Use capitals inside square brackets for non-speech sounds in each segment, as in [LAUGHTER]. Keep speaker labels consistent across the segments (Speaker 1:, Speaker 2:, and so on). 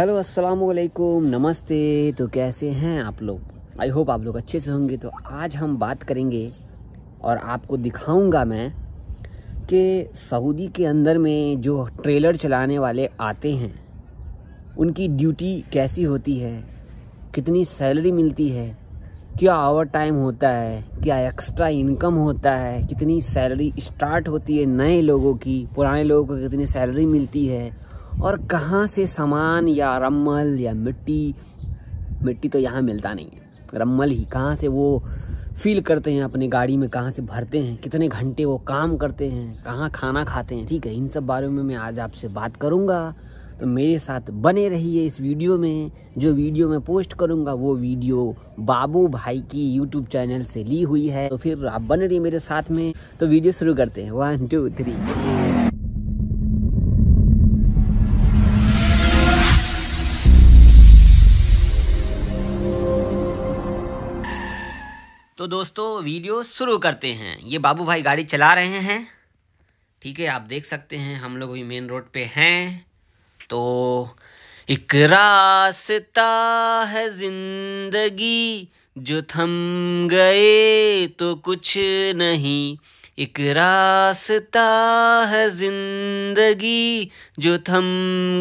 Speaker 1: Hello अस्सलाम वालेकुम नमस्ते तो कैसे हैं आप लोग आई होप आप लोग अच्छे से होंगे तो आज हम बात करेंगे और आपको दिखाऊंगा मैं कि सऊदी के अंदर में जो ट्रेलर चलाने वाले आते हैं उनकी ड्यूटी कैसी होती है कितनी सैलरी मिलती है क्या आवर टाइम होता है क्या एक्स्ट्रा इनकम होता है कितनी सैलरी स्टार्ट होती है नए लोगों की पुराने लोगों को कितनी सैलरी मिलती है और कहाँ से सामान या रमल या मिट्टी मिट्टी तो यहाँ मिलता नहीं है रमल ही कहाँ से वो फील करते हैं अपने गाड़ी में कहाँ से भरते हैं कितने घंटे वो काम करते हैं कहाँ खाना खाते हैं ठीक है इन सब बारे में मैं आज आपसे बात करूँगा तो मेरे साथ बने रहिए इस वीडियो में जो वीडियो मैं पोस्ट करूँगा वो वीडियो बाबू भाई की यूट्यूब चैनल से ली हुई है तो फिर आप बन रही मेरे साथ में तो वीडियो शुरू करते हैं वन टू थ्री तो दोस्तों वीडियो शुरू करते हैं ये बाबू भाई गाड़ी चला रहे हैं ठीक है आप देख सकते हैं हम लोग अभी मेन रोड पे हैं तो एक रास्ता है जिंदगी जो थम गए तो कुछ नहीं एक रास्ता है जिंदगी जो थम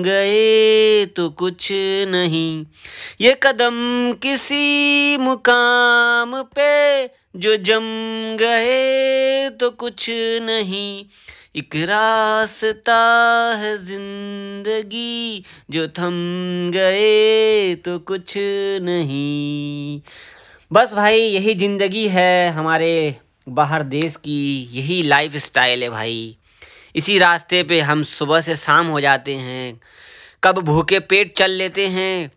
Speaker 1: गए तो कुछ नहीं ये कदम किसी मुकाम पे जो जम गए तो कुछ नहीं एक रास्ता है जिंदगी जो थम गए तो कुछ नहीं बस भाई यही ज़िंदगी है हमारे बाहर देश की यही लाइफ स्टाइल है भाई इसी रास्ते पे हम सुबह से शाम हो जाते हैं कब भूखे पेट चल लेते हैं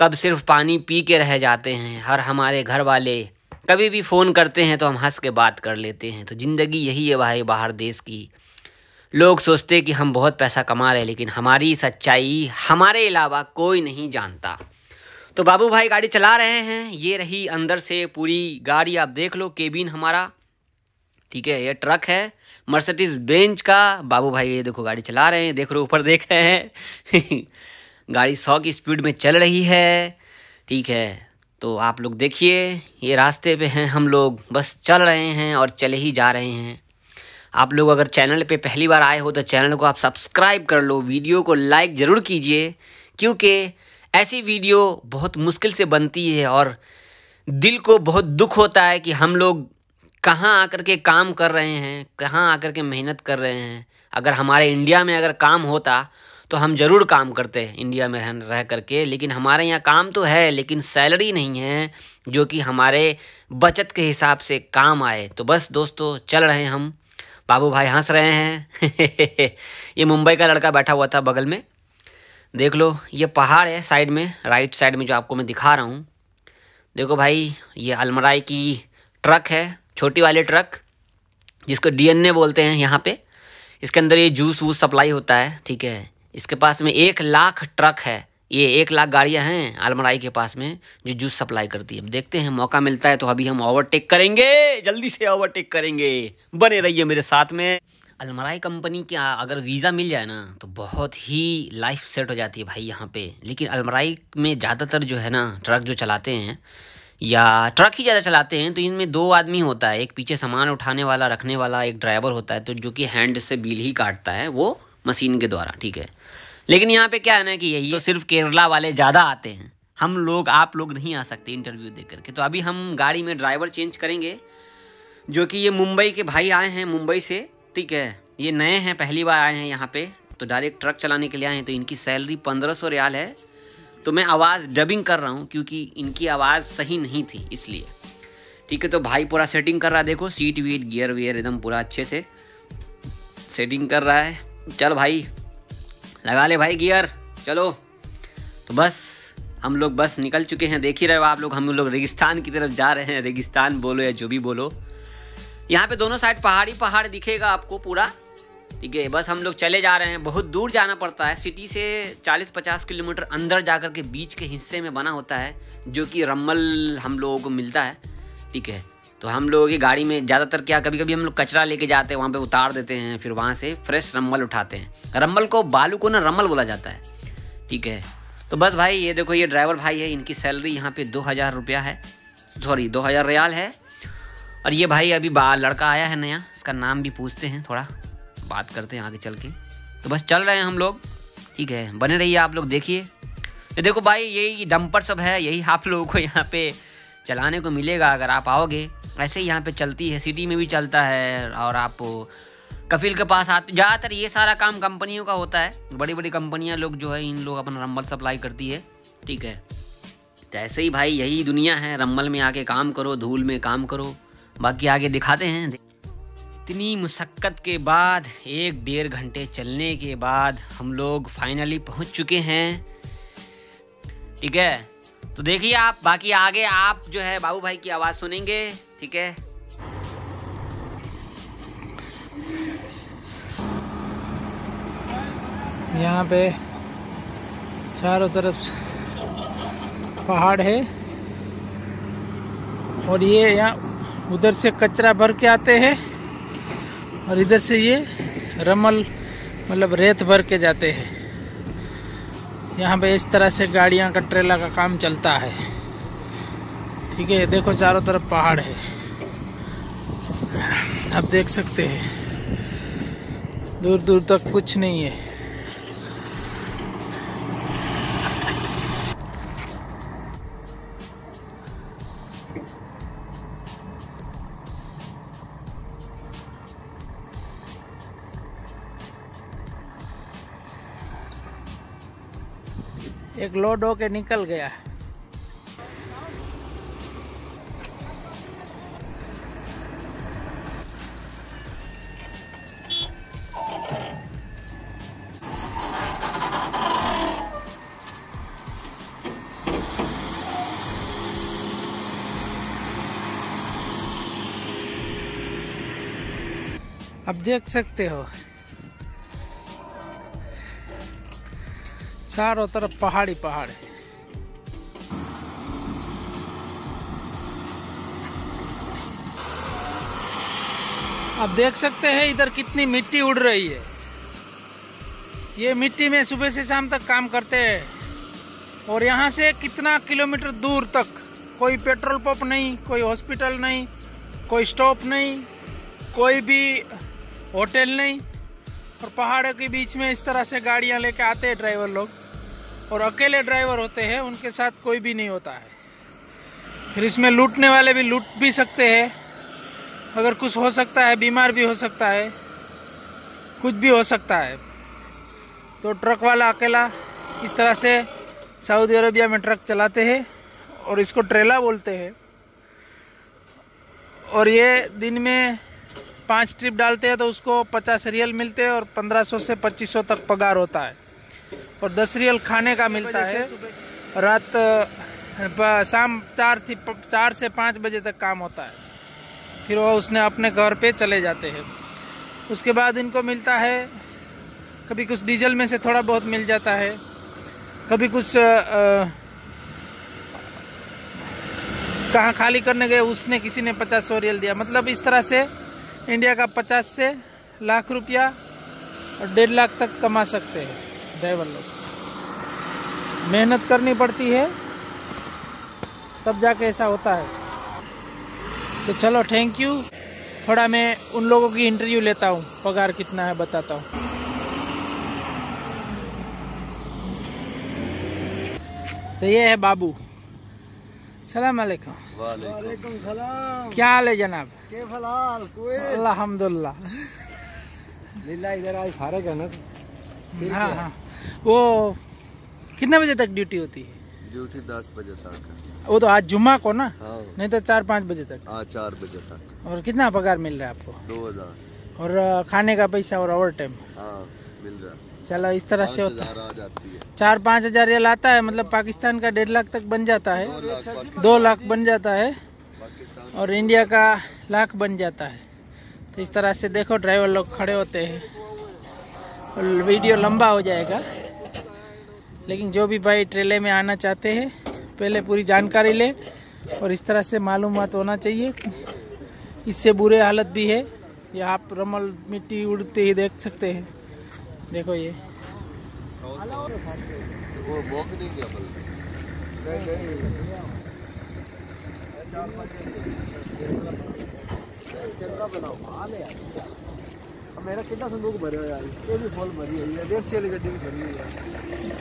Speaker 1: कब सिर्फ पानी पी के रह जाते हैं हर हमारे घर वाले कभी भी फ़ोन करते हैं तो हम हंस के बात कर लेते हैं तो ज़िंदगी यही है भाई बाहर देश की लोग सोचते कि हम बहुत पैसा कमा रहे हैं लेकिन हमारी सच्चाई हमारे अलावा कोई नहीं जानता तो बाबू भाई गाड़ी चला रहे हैं ये रही अंदर से पूरी गाड़ी आप देख लो केबिन हमारा ठीक है ये ट्रक है मर्सिडीज बेंच का बाबू भाई ये देखो गाड़ी चला रहे हैं देख रहे ऊपर देख रहे हैं [LAUGHS] गाड़ी सौ की स्पीड में चल रही है ठीक है तो आप लोग देखिए ये रास्ते पे हैं हम लोग बस चल रहे हैं और चले ही जा रहे हैं आप लोग अगर चैनल पे पहली बार आए हो तो चैनल को आप सब्सक्राइब कर लो वीडियो को लाइक ज़रूर कीजिए क्योंकि ऐसी वीडियो बहुत मुश्किल से बनती है और दिल को बहुत दुख होता है कि हम लोग कहाँ आकर के काम कर रहे हैं कहाँ आकर के मेहनत कर रहे हैं अगर हमारे इंडिया में अगर काम होता तो हम ज़रूर काम करते हैं इंडिया में रह रह करके लेकिन हमारे यहाँ काम तो है लेकिन सैलरी नहीं है जो कि हमारे बचत के हिसाब से काम आए तो बस दोस्तों चल रहे हैं हम बाबू भाई हंस रहे हैं [LAUGHS] ये मुंबई का लड़का बैठा हुआ था बगल में देख लो ये पहाड़ है साइड में राइट साइड में जो आपको मैं दिखा रहा हूँ देखो भाई ये अलमराई की ट्रक है छोटी वाले ट्रक जिसको डीएनए बोलते हैं यहाँ पे इसके अंदर ये जूस वूस सप्लाई होता है ठीक है इसके पास में एक लाख ट्रक है ये एक लाख गाड़ियाँ हैं आलमराई के पास में जो जूस सप्लाई करती है अब देखते हैं मौका मिलता है तो अभी हम ओवरटेक करेंगे जल्दी से ओवरटेक करेंगे बने रहिए मेरे साथ में अलमराई कंपनी के अगर वीज़ा मिल जाए ना तो बहुत ही लाइफ सेट हो जाती है भाई यहाँ पे लेकिन अलमराई में ज़्यादातर जो है ना ट्रक जो चलाते हैं या ट्रक ही ज़्यादा चलाते हैं तो इनमें दो आदमी होता है एक पीछे सामान उठाने वाला रखने वाला एक ड्राइवर होता है तो जो कि हैंड से बिल ही काटता है वो मशीन के द्वारा ठीक है लेकिन यहाँ पे क्या है ना कि यही तो सिर्फ केरला वाले ज़्यादा आते हैं हम लोग आप लोग नहीं आ सकते इंटरव्यू दे करके तो अभी हम गाड़ी में ड्राइवर चेंज करेंगे जो कि ये मुंबई के भाई आए हैं मुंबई से ठीक है ये नए हैं पहली बार आए हैं यहाँ पे तो डायरेक्ट ट्रक चलाने के लिए आए हैं तो इनकी सैलरी पंद्रह सौ रियाल है तो मैं आवाज़ डबिंग कर रहा हूँ क्योंकि इनकी आवाज़ सही नहीं थी इसलिए ठीक है तो भाई पूरा सेटिंग कर रहा है देखो सीट वीट गियर वियर एकदम पूरा अच्छे से सेटिंग कर रहा है चल भाई लगा ले भाई गियर चलो तो बस हम लोग बस निकल चुके हैं देख ही रहे हो आप लोग हम लोग रेगिस्तान की तरफ जा रहे हैं रेगिस्तान बोलो या जो भी बोलो यहाँ पे दोनों साइड पहाड़ी पहाड़ दिखेगा आपको पूरा है बस हम लोग चले जा रहे हैं बहुत दूर जाना पड़ता है सिटी से 40-50 किलोमीटर अंदर जा कर के बीच के हिस्से में बना होता है जो कि रम्मल हम लोगों को मिलता है ठीक है तो हम लोगों की गाड़ी में ज़्यादातर क्या कभी कभी हम लोग कचरा लेके जाते हैं वहाँ पे उतार देते हैं फिर वहाँ से फ्रेश रम्बल उठाते हैं रम्बल को बालू को ना रम्बल बोला जाता है ठीक है तो बस भाई ये देखो ये ड्राइवर भाई है इनकी सैलरी यहाँ पे दो हज़ार रुपया है सॉरी दो हज़ार रियाल है और ये भाई अभी बाल लड़का आया है नया इसका नाम भी पूछते हैं थोड़ा बात करते हैं आगे चल के तो बस चल रहे हैं हम लोग ठीक है बने रहिए आप लोग देखिए तो देखो भाई यही डंपर सब है यही आप लोगों को यहाँ पे चलाने को मिलेगा अगर आप आओगे ऐसे ही यहाँ पे चलती है सिटी में भी चलता है और आप कफिल के पास आते ज़्यादातर ये सारा काम कंपनियों का होता है बड़ी बड़ी कंपनियाँ लोग जो है इन लोग अपना रंबल सप्लाई करती है ठीक है तो ऐसे ही भाई यही दुनिया है रंबल में आके काम करो धूल में काम करो बाकी आगे दिखाते हैं इतनी मुशक्कत के बाद एक डेढ़ घंटे चलने के बाद हम लोग फाइनली पहुंच चुके हैं ठीक है तो देखिए आप बाकी आगे आप जो है बाबू भाई की आवाज़ सुनेंगे ठीक है
Speaker 2: यहाँ पे चारों तरफ पहाड़ है और ये यहाँ उधर से कचरा भर के आते हैं और इधर से ये रमल मतलब रेत भर के जाते हैं यहाँ पे इस तरह से गाड़ियाँ का ट्रेला का काम चलता है ठीक है देखो चारों तरफ पहाड़ है आप देख सकते हैं दूर दूर तक कुछ नहीं है एक लोड होके निकल गया है आप देख सकते हो चारों तरफ पहाड़ी पहाड़ है आप देख सकते हैं इधर कितनी मिट्टी उड़ रही है ये मिट्टी में सुबह से शाम तक काम करते हैं और यहाँ से कितना किलोमीटर दूर तक कोई पेट्रोल पंप नहीं कोई हॉस्पिटल नहीं कोई स्टॉप नहीं कोई भी होटल नहीं और पहाड़ों के बीच में इस तरह से गाड़ियाँ लेके आते हैं ड्राइवर लोग और अकेले ड्राइवर होते हैं उनके साथ कोई भी नहीं होता है फिर इसमें लूटने वाले भी लूट भी सकते हैं अगर कुछ हो सकता है बीमार भी हो सकता है कुछ भी हो सकता है तो ट्रक वाला अकेला इस तरह से सऊदी अरबिया में ट्रक चलाते हैं और इसको ट्रेला बोलते हैं और ये दिन में पांच ट्रिप डालते हैं तो उसको पचास रियल मिलते हैं और पंद्रह सौ से पच्चीस सौ तक पगार होता है और दस रियल खाने का मिलता है रात शाम चार थी चार से पाँच बजे तक काम होता है फिर वह उसने अपने घर पे चले जाते हैं उसके बाद इनको मिलता है कभी कुछ डीजल में से थोड़ा बहुत मिल जाता है कभी कुछ कहाँ खाली करने गए उसने किसी ने पचास सौ रियल दिया मतलब इस तरह से इंडिया का पचास से लाख रुपया और डेढ़ लाख तक कमा सकते हैं ड्राइवर लोग मेहनत करनी पड़ती है तब जाके ऐसा होता है तो चलो थैंक यू थोड़ा मैं उन लोगों की इंटरव्यू लेता हूँ पगार कितना है बताता हूँ तो ये है बाबू सलाम वालेकुम सलाम क्या हाल है जनाब के अलहमदुल्ला इधर आज फारे हाँ हाँ वो कितने बजे तक ड्यूटी होती है ड्यूटी दस बजे तक वो तो आज जुम्मा को ना हाँ। नहीं तो चार पाँच बजे तक हाँ, चार बजे तक और कितना पगार मिल रहा है आपको दो हजार और खाने का पैसा और ओवर टाइम
Speaker 1: हाँ, मिल रहा
Speaker 2: चलो इस तरह से होता है चार पाँच हजार रियल आता है मतलब पाकिस्तान का डेढ़ लाख तक बन जाता है दो लाख बन जाता है और इंडिया का लाख बन जाता है तो इस तरह से देखो ड्राइवर लोग खड़े होते हैं वीडियो लंबा हो जाएगा लेकिन जो भी भाई ट्रेले में आना चाहते हैं पहले पूरी जानकारी ले और इस तरह से मालूम होना चाहिए इससे बुरे हालत भी है ये आप रमल मिट्टी उड़ते ही देख सकते हैं देखो ये मेरा कितना संदूक भरे यार ये भी फॉल भरी है ये से वाली गड्डी भी भरी है यार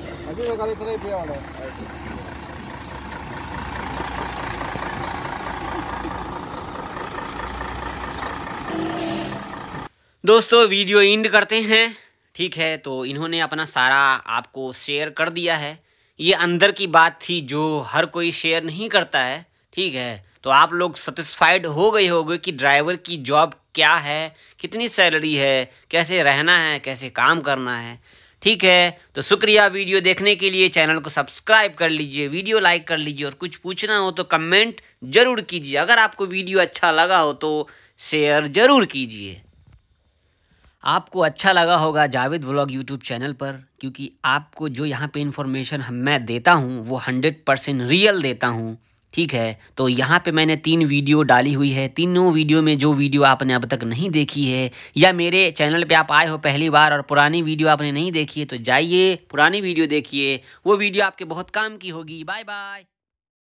Speaker 1: दोस्तों वीडियो इंड करते हैं ठीक है तो इन्होंने अपना सारा आपको शेयर कर दिया है ये अंदर की बात थी जो हर कोई शेयर नहीं करता है ठीक है तो आप लोग सेटिस्फाइड हो गए होगे कि ड्राइवर की जॉब क्या है कितनी सैलरी है कैसे रहना है कैसे काम करना है ठीक है तो शुक्रिया वीडियो देखने के लिए चैनल को सब्सक्राइब कर लीजिए वीडियो लाइक कर लीजिए और कुछ पूछना हो तो कमेंट जरूर कीजिए अगर आपको वीडियो अच्छा लगा हो तो शेयर जरूर कीजिए आपको अच्छा लगा होगा जावेद व्लॉग यूट्यूब चैनल पर क्योंकि आपको जो यहाँ पे इन्फॉर्मेशन मैं देता हूँ वो हंड्रेड परसेंट रियल देता हूँ ठीक है तो यहाँ पे मैंने तीन वीडियो डाली हुई है तीनों वीडियो में जो वीडियो आपने अब तक नहीं देखी है या मेरे चैनल पे आप आए हो पहली बार और पुरानी वीडियो आपने नहीं देखी है तो जाइए पुरानी वीडियो देखिए वो वीडियो आपके बहुत काम की होगी बाय बाय